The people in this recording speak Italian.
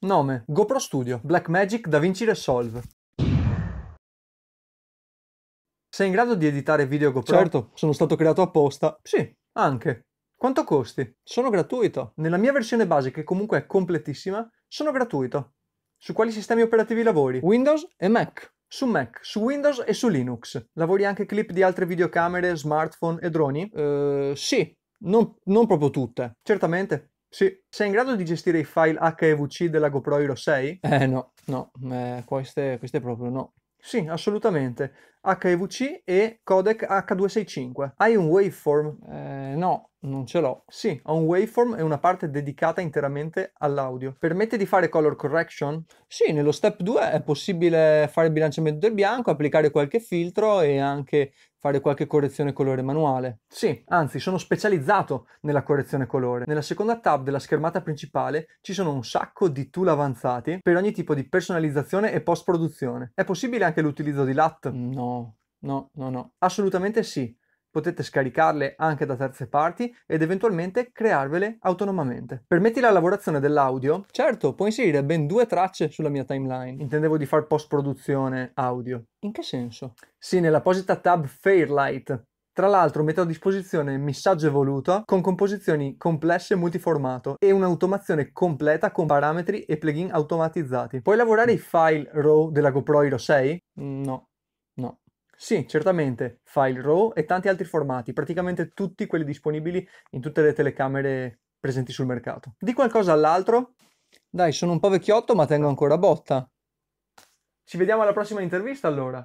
Nome: GoPro Studio, Blackmagic, DaVinci Resolve. Sei in grado di editare video GoPro? Certo, sono stato creato apposta. Sì, anche. Quanto costi? Sono gratuito. Nella mia versione base, che comunque è completissima, sono gratuito. Su quali sistemi operativi lavori? Windows e Mac. Su Mac, su Windows e su Linux. Lavori anche clip di altre videocamere, smartphone e droni? Uh, sì, non, non proprio tutte. Certamente. Sì. Sei in grado di gestire i file HEVC della GoPro Hero 6? Eh no, no, eh, queste, queste proprio no. Sì, assolutamente. HEVC e codec H265. Hai un waveform? Eh, no, non ce l'ho. Sì, ha un waveform e una parte dedicata interamente all'audio. Permette di fare color correction? Sì, nello step 2 è possibile fare il bilanciamento del bianco, applicare qualche filtro e anche fare qualche correzione colore manuale. Sì, anzi, sono specializzato nella correzione colore. Nella seconda tab della schermata principale ci sono un sacco di tool avanzati per ogni tipo di personalizzazione e post-produzione. È possibile anche l'utilizzo di LUT? No, no, no, no. Assolutamente sì potete scaricarle anche da terze parti ed eventualmente crearvele autonomamente. Permetti la lavorazione dell'audio, certo, puoi inserire ben due tracce sulla mia timeline. Intendevo di far post-produzione audio. In che senso? Sì, nell'apposita tab Fairlight. Tra l'altro metto a disposizione missaggio evoluto con composizioni complesse multiformato e un'automazione completa con parametri e plugin automatizzati. Puoi lavorare i file RAW della GoPro Hero 6? Mm, no. Sì, certamente, file RAW e tanti altri formati, praticamente tutti quelli disponibili in tutte le telecamere presenti sul mercato. Di qualcosa all'altro? Dai, sono un po' vecchiotto ma tengo ancora botta. Ci vediamo alla prossima intervista allora.